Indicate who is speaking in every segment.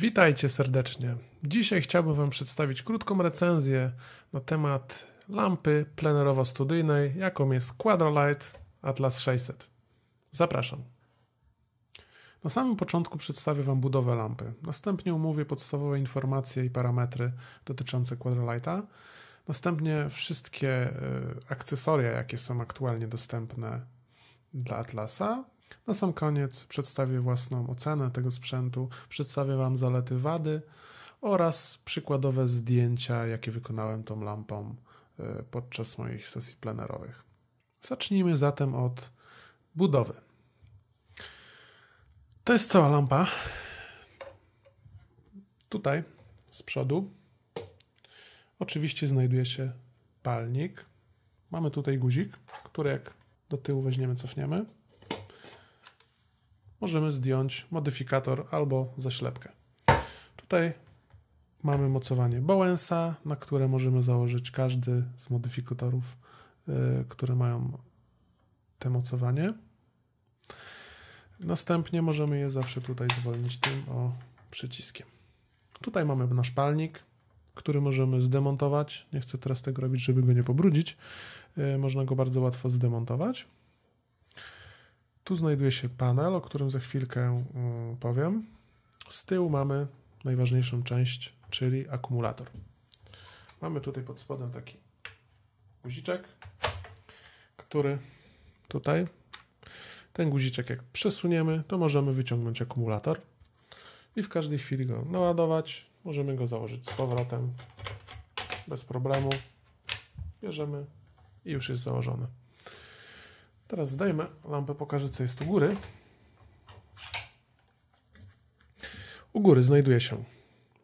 Speaker 1: Witajcie serdecznie. Dzisiaj chciałbym Wam przedstawić krótką recenzję na temat lampy plenerowo-studyjnej, jaką jest Quadralight Atlas 600. Zapraszam. Na samym początku przedstawię Wam budowę lampy. Następnie omówię podstawowe informacje i parametry dotyczące Quadralighta. Następnie wszystkie e, akcesoria, jakie są aktualnie dostępne dla Atlasa, na sam koniec przedstawię własną ocenę tego sprzętu, przedstawię Wam zalety, wady oraz przykładowe zdjęcia, jakie wykonałem tą lampą e, podczas moich sesji plenerowych. Zacznijmy zatem od budowy. To jest cała lampa. Tutaj z przodu oczywiście znajduje się palnik. Mamy tutaj guzik, który jak do tyłu weźmiemy, cofniemy, możemy zdjąć modyfikator albo zaślepkę. Tutaj mamy mocowanie Bowensa, na które możemy założyć każdy z modyfikatorów, y, które mają te mocowanie. Następnie możemy je zawsze tutaj zwolnić tym o przyciskiem. Tutaj mamy nasz palnik, który możemy zdemontować. Nie chcę teraz tego robić, żeby go nie pobrudzić. Y, można go bardzo łatwo zdemontować. Tu znajduje się panel, o którym za chwilkę e, powiem. Z tyłu mamy najważniejszą część, czyli akumulator. Mamy tutaj pod spodem taki guziczek, który tutaj, ten guziczek jak przesuniemy, to możemy wyciągnąć akumulator i w każdej chwili go naładować. Możemy go założyć z powrotem bez problemu. Bierzemy i już jest założony. Teraz zdejmę lampę, pokażę co jest u góry. U góry znajduje się,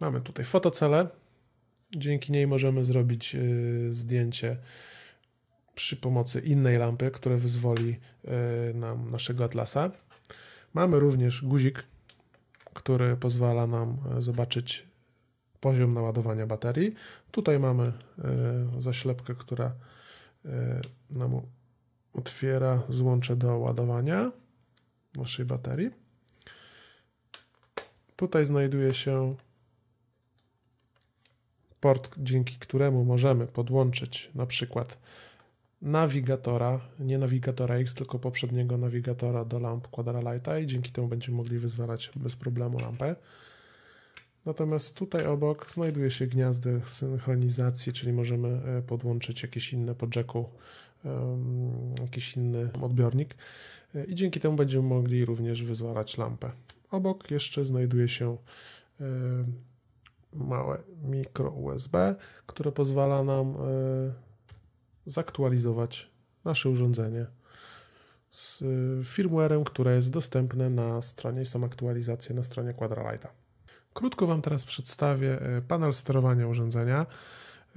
Speaker 1: mamy tutaj fotocelę, dzięki niej możemy zrobić y, zdjęcie przy pomocy innej lampy, które wyzwoli y, nam naszego atlasa. Mamy również guzik, który pozwala nam y, zobaczyć poziom naładowania baterii. Tutaj mamy zaślepkę, która nam otwiera złącze do ładowania naszej baterii. Tutaj znajduje się port, dzięki któremu możemy podłączyć na przykład nawigatora, nie nawigatora X, tylko poprzedniego nawigatora do lamp Quadralighta i dzięki temu będziemy mogli wyzwalać bez problemu lampę. Natomiast tutaj obok znajduje się gniazdo synchronizacji, czyli możemy e, podłączyć jakieś inne po jacku jakiś inny odbiornik e, i dzięki temu będziemy mogli również wyzwalać lampę. Obok jeszcze znajduje się małe mikro USB, które pozwala nam e, zaktualizować nasze urządzenie z e, firmwarem, które jest dostępne na stronie, są aktualizacje na stronie Quadralighta. Krótko Wam teraz przedstawię panel sterowania urządzenia.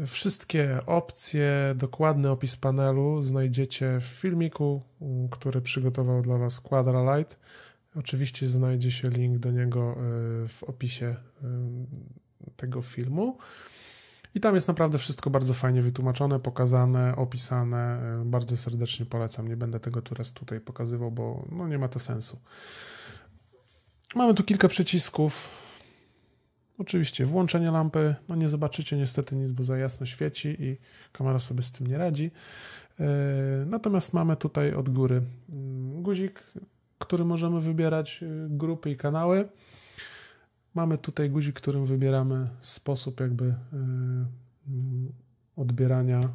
Speaker 1: Wszystkie opcje, dokładny opis panelu znajdziecie w filmiku, który przygotował dla Was Quadralight. Oczywiście znajdzie się link do niego e, w opisie e, tego filmu. I tam jest naprawdę wszystko bardzo fajnie wytłumaczone, pokazane, opisane. E, bardzo serdecznie polecam. Nie będę tego teraz tutaj pokazywał, bo no nie ma to sensu. Mamy tu kilka przycisków Oczywiście włączenie lampy, no nie zobaczycie niestety nic, bo za jasno świeci i kamera sobie z tym nie radzi. E, natomiast mamy tutaj od góry mm, guzik, który możemy wybierać e, grupy i kanały. Mamy tutaj guzik, którym wybieramy sposób jakby e, mm, odbierania,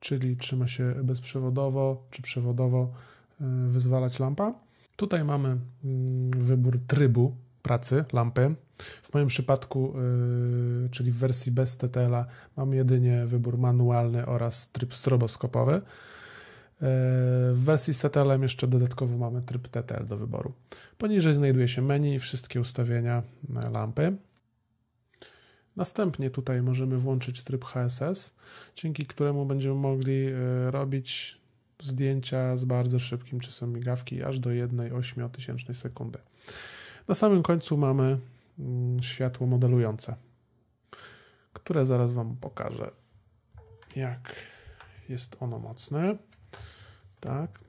Speaker 1: czyli trzyma się bezprzewodowo czy przewodowo wyzwalać lampa. Tutaj mamy mm, wybór trybu, pracy, lampy. W moim przypadku, yy, czyli w wersji bez TTL-a, mam jedynie wybór manualny oraz tryb stroboskopowy. Yy, w wersji z TTL-em jeszcze dodatkowo mamy tryb TTL do wyboru. Poniżej znajduje się menu i wszystkie ustawienia yy, lampy. Następnie tutaj możemy włączyć tryb HSS, dzięki któremu będziemy mogli robić zdjęcia z bardzo szybkim czasem migawki aż do 1,8 sekundy. Na samym końcu mamy mm, światło modelujące, które zaraz Wam pokażę, jak jest ono mocne. Tak.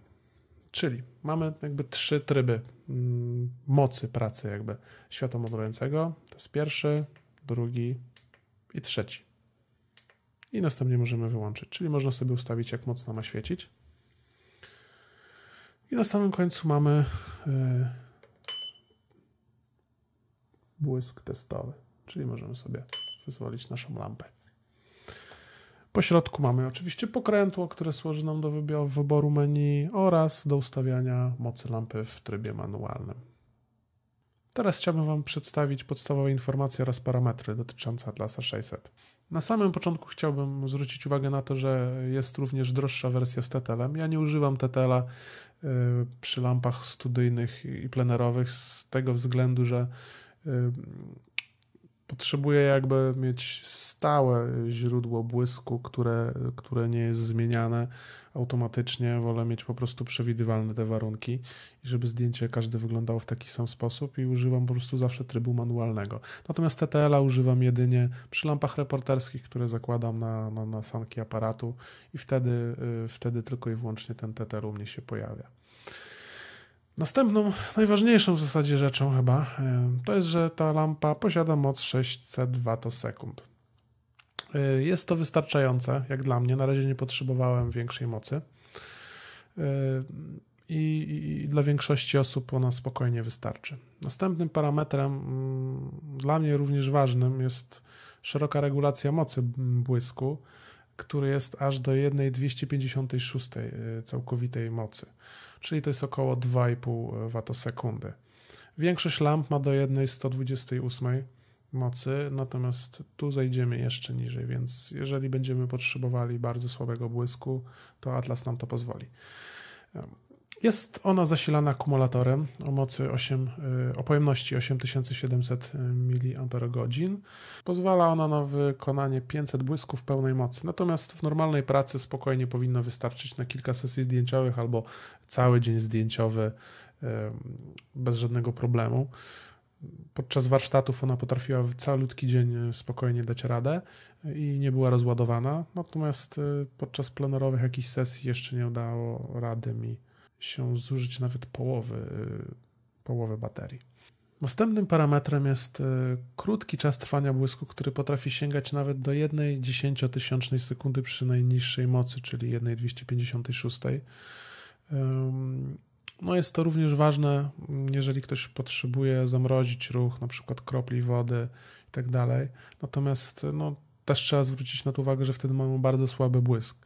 Speaker 1: Czyli mamy jakby trzy tryby mm, mocy pracy jakby światła modelującego. To jest pierwszy, drugi i trzeci. I następnie możemy wyłączyć, czyli można sobie ustawić jak mocno ma świecić. I na samym końcu mamy y, błysk testowy, czyli możemy sobie wyzwolić naszą lampę. Po środku mamy oczywiście pokrętło, które służy nam do wyboru menu oraz do ustawiania mocy lampy w trybie manualnym. Teraz chciałbym Wam przedstawić podstawowe informacje oraz parametry dotyczące Atlasa 600. Na samym początku chciałbym zwrócić uwagę na to, że jest również droższa wersja z TTL-em. Ja nie używam TTL-a y, przy lampach studyjnych i plenerowych z tego względu, że Y, potrzebuje jakby mieć stałe źródło błysku, które, które nie jest zmieniane automatycznie. Wolę mieć po prostu przewidywalne te warunki i żeby zdjęcie każde wyglądało w taki sam sposób i używam po prostu zawsze trybu manualnego. Natomiast TTL-a używam jedynie przy lampach reporterskich, które zakładam na, na, na sanki aparatu i wtedy, y, wtedy tylko i wyłącznie ten TTL u mnie się pojawia. Następną, najważniejszą w zasadzie rzeczą chyba, e, to jest, że ta lampa posiada moc 600 sekund. E, jest to wystarczające, jak dla mnie. Na razie nie potrzebowałem większej mocy. E, I, i dla większości osób ona spokojnie wystarczy. Następnym parametrem mm, dla mnie również ważnym jest szeroka regulacja mocy błysku, który jest aż do 1,256 całkowitej mocy czyli to jest około 2,5 e, watosekundy. Większość lamp ma do jednej 128 mocy, natomiast tu zejdziemy jeszcze niżej, więc jeżeli będziemy potrzebowali bardzo słabego błysku, to Atlas nam to pozwoli. E, jest ona zasilana akumulatorem o mocy 8, y, o pojemności 8700 y, mAh. Pozwala ona na wykonanie 500 błysków pełnej mocy. Natomiast w normalnej pracy spokojnie powinno wystarczyć na kilka sesji zdjęciowych albo cały dzień zdjęciowy y, bez żadnego problemu. Podczas warsztatów ona potrafiła w całutki dzień spokojnie dać radę i nie była rozładowana, natomiast podczas plenerowych jakichś sesji jeszcze nie udało rady mi się zużyć nawet połowy, y, połowy baterii. Następnym parametrem jest y, krótki czas trwania błysku, który potrafi sięgać nawet do 1 dziesięciotysiącznej sekundy przy najniższej mocy, czyli 1,256. No jest to również ważne, jeżeli ktoś potrzebuje zamrozić ruch, na przykład kropli wody i tak dalej. Natomiast no, też trzeba zwrócić na to uwagę, że wtedy mamy bardzo słaby błysk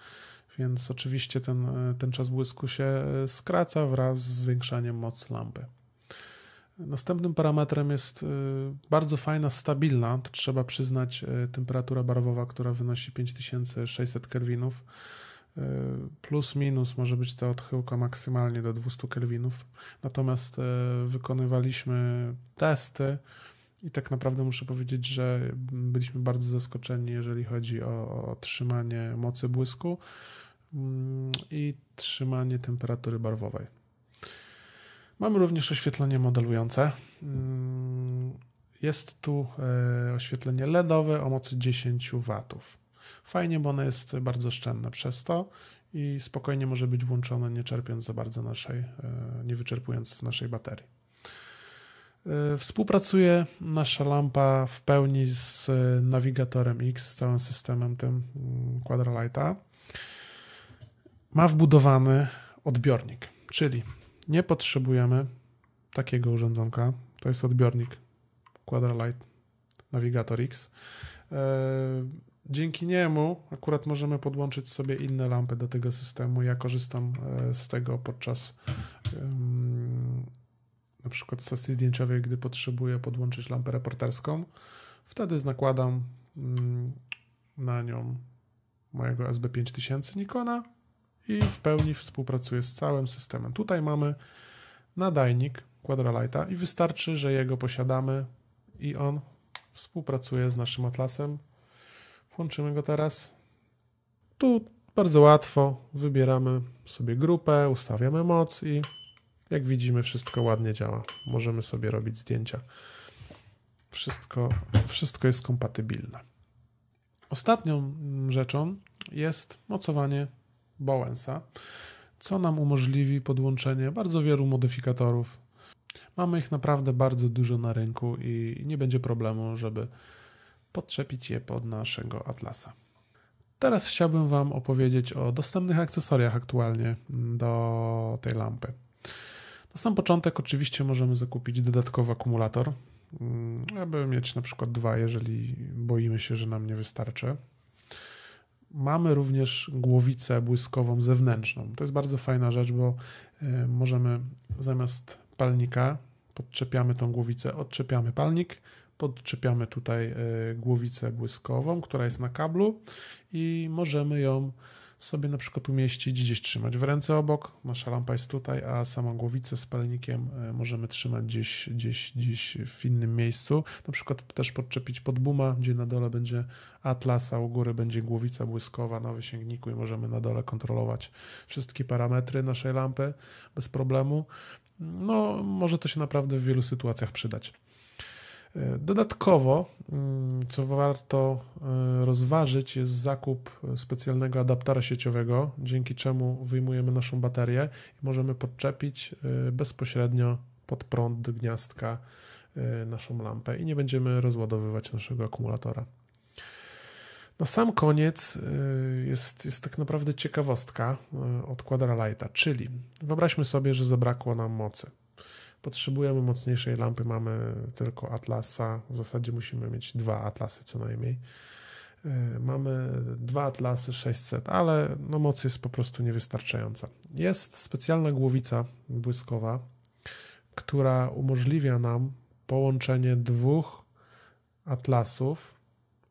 Speaker 1: więc oczywiście ten, e, ten czas błysku się e, skraca wraz z zwiększaniem mocy lampy. Następnym parametrem jest e, bardzo fajna, stabilna, trzeba przyznać, temperatura barwowa, która wynosi 5600 kelwinów. Plus minus może być ta odchyłka maksymalnie do 200 kelwinów. Natomiast wykonywaliśmy testy i tak naprawdę muszę powiedzieć, że byliśmy bardzo zaskoczeni, jeżeli chodzi o, o trzymanie mocy błysku. Mm, i trzymanie temperatury barwowej. Mamy również oświetlenie modelujące. Mm, jest tu e, oświetlenie LEDowe o mocy 10 W. Fajnie, bo ono jest bardzo oszczędne przez to i spokojnie może być włączone, nie czerpiąc za bardzo naszej, e, nie wyczerpując naszej baterii. E, współpracuje nasza lampa w pełni z nawigatorem X, z całym systemem tym mm, Quadralighta ma wbudowany odbiornik, czyli nie potrzebujemy takiego urządzonka. To jest odbiornik Quadralight Navigator X. E, dzięki niemu akurat możemy podłączyć sobie inne lampy do tego systemu. Ja korzystam e, z tego podczas na przykład sesji zdjęciowej, gdy potrzebuję podłączyć lampę reporterską. Wtedy nakładam mm, na nią mojego SB5000 Nikona i w pełni współpracuje z całym systemem. Tutaj mamy nadajnik Quadralighta i wystarczy, że jego posiadamy i on współpracuje z naszym atlasem. Włączymy go teraz. Tu bardzo łatwo wybieramy sobie grupę, ustawiamy moc i jak widzimy wszystko ładnie działa. Możemy sobie robić zdjęcia. Wszystko, wszystko jest kompatybilne. Ostatnią rzeczą jest mocowanie Bowensa, co nam umożliwi podłączenie bardzo wielu modyfikatorów. Mamy ich naprawdę bardzo dużo na rynku i nie będzie problemu, żeby podczepić je pod naszego atlasa. Teraz chciałbym Wam opowiedzieć o dostępnych akcesoriach aktualnie do tej lampy. Na sam początek oczywiście możemy zakupić dodatkowy akumulator, mm, aby mieć na przykład dwa, jeżeli boimy się, że nam nie wystarczy. Mamy również głowicę błyskową zewnętrzną. To jest bardzo fajna rzecz, bo y, możemy zamiast palnika podczepiamy tą głowicę, odczepiamy palnik, podczepiamy tutaj y, głowicę błyskową, która jest na kablu i możemy ją sobie na przykład umieścić, gdzieś trzymać w ręce obok, nasza lampa jest tutaj, a samą głowicę z palnikiem e, możemy trzymać gdzieś, gdzieś, gdzieś w innym miejscu, na przykład też podczepić pod buma, gdzie na dole będzie atlas, a u góry będzie głowica błyskowa na wysięgniku i możemy na dole kontrolować wszystkie parametry naszej lampy bez problemu. No, może to się naprawdę w wielu sytuacjach przydać. E, dodatkowo, mm, co warto e, rozważyć, jest zakup specjalnego adaptera sieciowego, dzięki czemu wyjmujemy naszą baterię i możemy podczepić e, bezpośrednio pod prąd gniazdka naszą lampę i nie będziemy rozładowywać naszego akumulatora. Na sam koniec jest, jest tak naprawdę ciekawostka od Quadralighta, czyli wyobraźmy sobie, że zabrakło nam mocy. Potrzebujemy mocniejszej lampy, mamy tylko Atlasa, w zasadzie musimy mieć dwa Atlasy co najmniej. E, mamy dwa Atlasy 600, ale no moc jest po prostu niewystarczająca. Jest specjalna głowica błyskowa, która umożliwia nam połączenie dwóch atlasów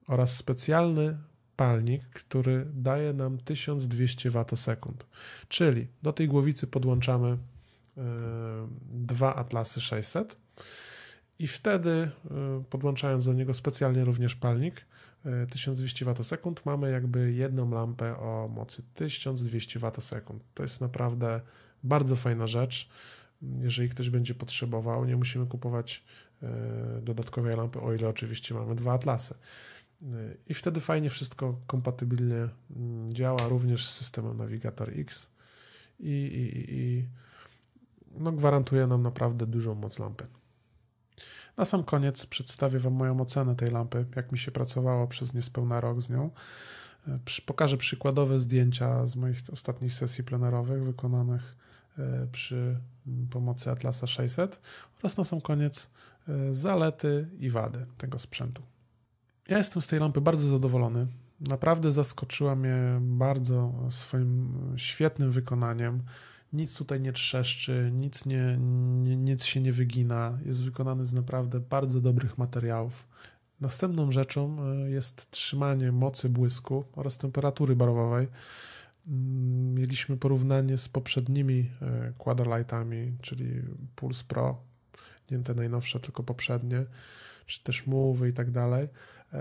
Speaker 1: oraz specjalny palnik, który daje nam 1200 watosekund. Czyli do tej głowicy podłączamy Y, dwa Atlasy 600 i wtedy y, podłączając do niego specjalnie również palnik 1200 y, Wh mamy jakby jedną lampę o mocy 1200 Wh. To jest naprawdę bardzo fajna rzecz. Jeżeli ktoś będzie potrzebował, nie musimy kupować dodatkowej lampy, o ile oczywiście mamy dwa atlasy. I wtedy fajnie wszystko kompatybilnie mm, działa również z systemem Navigator X i, i, i, i no, gwarantuje nam naprawdę dużą moc lampy. Na sam koniec przedstawię Wam moją ocenę tej lampy, jak mi się pracowało przez niespełna rok z nią. E, pokażę przykładowe zdjęcia z moich ostatnich sesji plenerowych wykonanych e, przy pomocy Atlasa 600 oraz na sam koniec e, zalety i wady tego sprzętu. Ja jestem z tej lampy bardzo zadowolony. Naprawdę zaskoczyła mnie bardzo swoim świetnym wykonaniem nic tutaj nie trzeszczy, nic, nie, nie, nic się nie wygina, jest wykonany z naprawdę bardzo dobrych materiałów. Następną rzeczą e, jest trzymanie mocy błysku oraz temperatury barwowej. Mm, mieliśmy porównanie z poprzednimi e, Quadrolightami, czyli Pulse Pro, nie te najnowsze, tylko poprzednie, czy też Move i tak dalej. E,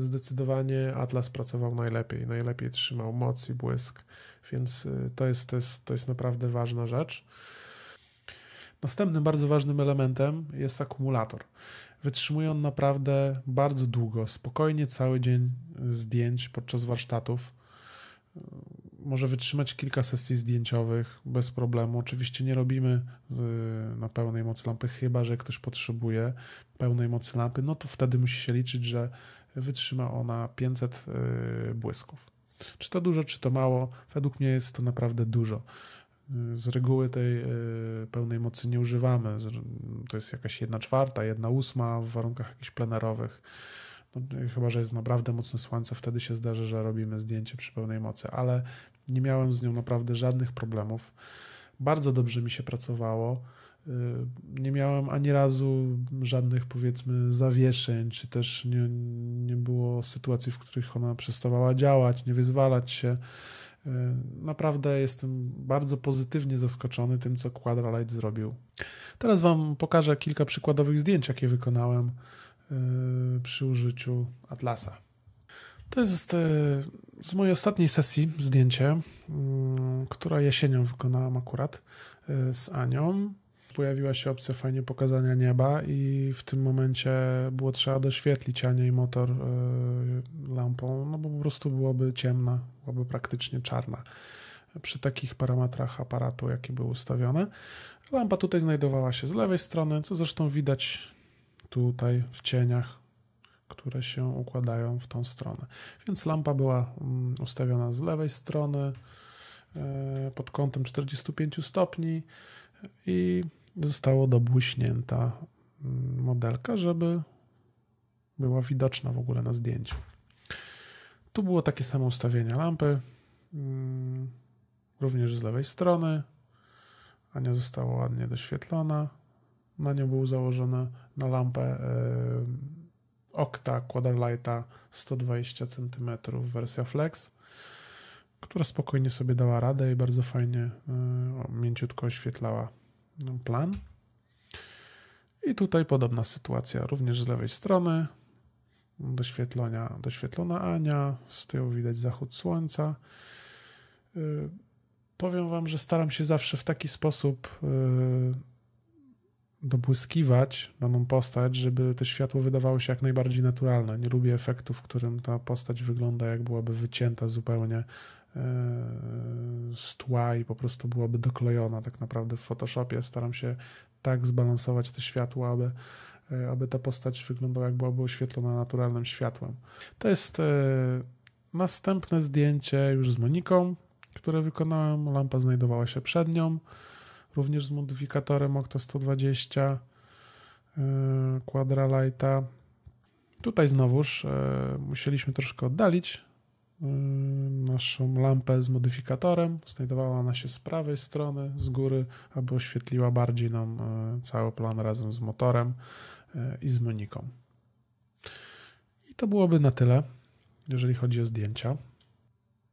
Speaker 1: zdecydowanie Atlas pracował najlepiej, najlepiej trzymał moc i błysk, więc y, to jest, to jest, to jest naprawdę ważna rzecz. Następnym bardzo ważnym elementem jest akumulator. Wytrzymuje on naprawdę bardzo długo, spokojnie cały dzień zdjęć podczas warsztatów może wytrzymać kilka sesji zdjęciowych bez problemu. Oczywiście nie robimy y, na pełnej mocy lampy, chyba że ktoś potrzebuje pełnej mocy lampy, no to wtedy musi się liczyć, że wytrzyma ona 500 y, błysków. Czy to dużo, czy to mało? Według mnie jest to naprawdę dużo. Y, z reguły tej pełnej mocy nie używamy. To jest jakaś 1 czwarta, 1 ósma w warunkach jakichś plenerowych. No, chyba, że jest naprawdę mocne słońce, wtedy się zdarzy, że robimy zdjęcie przy pełnej mocy, ale nie miałem z nią naprawdę żadnych problemów. Bardzo dobrze mi się pracowało. Y, nie miałem ani razu żadnych, powiedzmy, zawieszeń, czy też nie, nie było sytuacji, w których ona przestawała działać, nie wyzwalać się. Y, naprawdę jestem bardzo pozytywnie zaskoczony tym, co Quadralight zrobił. Teraz Wam pokażę kilka przykładowych zdjęć, jakie wykonałem y, przy użyciu Atlasa. To jest e, z mojej ostatniej sesji zdjęcie, mm, która jesienią wykonałam akurat e, z Anią. Pojawiła się opcja fajnie pokazania nieba i w tym momencie było trzeba doświetlić Anię i motor e, lampą, no bo po prostu byłoby ciemna, byłaby praktycznie czarna przy takich parametrach aparatu, jakie były ustawione. Lampa tutaj znajdowała się z lewej strony, co zresztą widać tutaj w cieniach które się układają w tą stronę. Więc lampa była mm, ustawiona z lewej strony e, pod kątem 45 stopni i została dobłyśnięta mm, modelka, żeby była widoczna w ogóle na zdjęciu. Tu było takie samo ustawienie lampy, mm, również z lewej strony. Ania została ładnie doświetlona. Na nią był założony na lampę e, Okta Quaderlighta 120 cm wersja Flex, która spokojnie sobie dała radę i bardzo fajnie e, mięciutko oświetlała no, plan. I tutaj podobna sytuacja, również z lewej strony doświetlenia, doświetlona Ania, z tyłu widać zachód słońca. E, powiem Wam, że staram się zawsze w taki sposób e, dobłyskiwać daną postać, żeby to światło wydawało się jak najbardziej naturalne. Nie lubię efektów, w którym ta postać wygląda jak byłaby wycięta zupełnie e, z tła i po prostu byłaby doklejona tak naprawdę w Photoshopie. Staram się tak zbalansować te światła, aby, e, aby ta postać wyglądała jak byłaby oświetlona naturalnym światłem. To jest e, następne zdjęcie już z Moniką, które wykonałem. Lampa znajdowała się przed nią również z modyfikatorem Octo 120 Quadra Quadralighta. Tutaj znowuż e, musieliśmy troszkę oddalić e, naszą lampę z modyfikatorem. Znajdowała ona się z prawej strony, z góry, aby oświetliła bardziej nam e, cały plan razem z motorem i z moniką. I to byłoby na tyle, jeżeli chodzi o zdjęcia.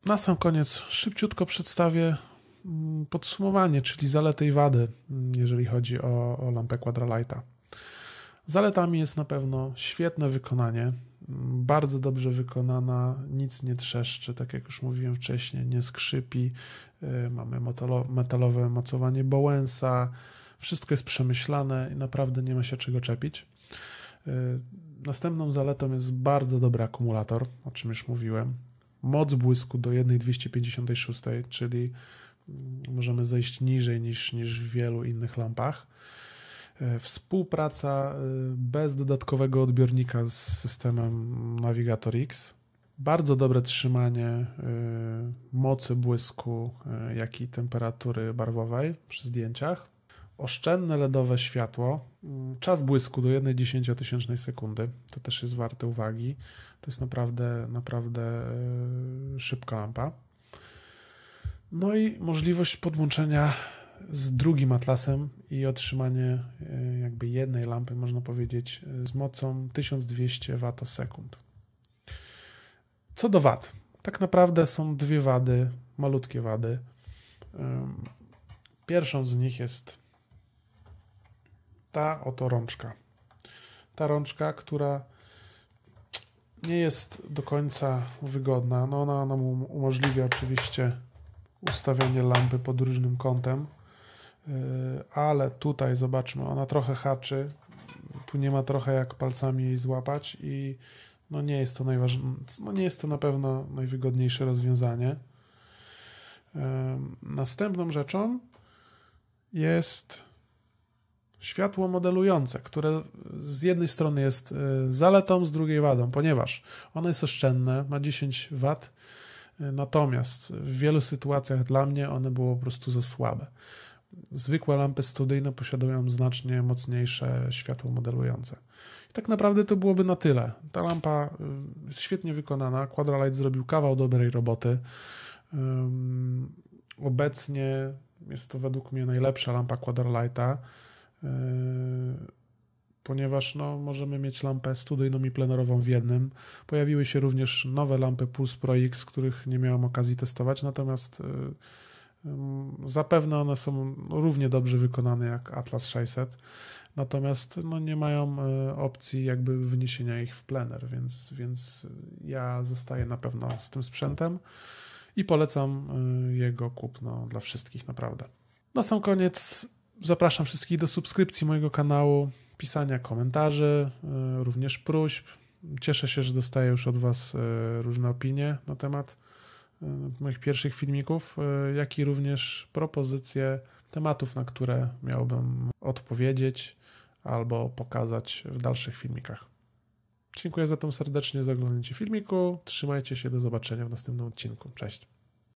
Speaker 1: Na sam koniec szybciutko przedstawię Mm, podsumowanie, czyli zalety i wady, mm, jeżeli chodzi o, o lampę Quadralighta. Zaletami jest na pewno świetne wykonanie, mm, bardzo dobrze wykonana, nic nie trzeszczy, tak jak już mówiłem wcześniej, nie skrzypi, y, mamy metalowe mocowanie Bowensa, wszystko jest przemyślane i naprawdę nie ma się czego czepić. Y, następną zaletą jest bardzo dobry akumulator, o czym już mówiłem. Moc błysku do 1,256, czyli możemy zejść niżej niż, niż w wielu innych lampach. E, współpraca e, bez dodatkowego odbiornika z systemem Navigator X. Bardzo dobre trzymanie e, mocy błysku, jak i temperatury barwowej przy zdjęciach. Oszczędne LEDowe światło, mm, czas błysku do 1 dziesięciotysięcznej sekundy, to też jest warte uwagi. To jest naprawdę, naprawdę szybka lampa. No i możliwość podłączenia z drugim atlasem i otrzymanie e, jakby jednej lampy, można powiedzieć, e, z mocą 1200 watosekund. Co do wad, tak naprawdę są dwie wady, malutkie wady. Pierwszą z nich jest ta oto rączka. Ta rączka, która nie jest do końca wygodna. No ona nam um-, umożliwia oczywiście ustawianie lampy pod różnym kątem. Yy, ale tutaj zobaczmy, ona trochę haczy. Tu nie ma trochę jak palcami jej złapać i no nie jest to najważniejsze, no nie jest to na pewno najwygodniejsze rozwiązanie. Yy, następną rzeczą jest światło modelujące, które z jednej strony jest yy, zaletą, z drugiej wadą, ponieważ ono jest oszczędne, ma 10 W, Natomiast w wielu sytuacjach dla mnie one były po prostu za słabe. Zwykłe lampy studyjne posiadają znacznie mocniejsze światło modelujące. I tak naprawdę to byłoby na tyle. Ta lampa y, jest świetnie wykonana. Quadralight zrobił kawał dobrej roboty. Obecnie jest to według mnie najlepsza lampa Quadralighta. Y, ponieważ no, możemy mieć lampę studyjną i plenerową w jednym. Pojawiły się również nowe lampy Pulse Pro X, których nie miałem okazji testować, natomiast y, y, zapewne one są równie dobrze wykonane jak Atlas 600, natomiast no, nie mają y, opcji jakby wyniesienia ich w plener, więc, więc ja zostaję na pewno z tym sprzętem i polecam jego kupno dla wszystkich naprawdę. Na sam koniec zapraszam wszystkich do subskrypcji mojego kanału pisania komentarzy, y, również próśb. Cieszę się, że dostaję już od Was y, różne opinie na temat y, moich pierwszych filmików, jak i również propozycje tematów, na które miałbym odpowiedzieć albo pokazać w dalszych filmikach. Dziękuję za to serdecznie za oglądanie filmiku. Trzymajcie się, do zobaczenia w następnym odcinku. Cześć.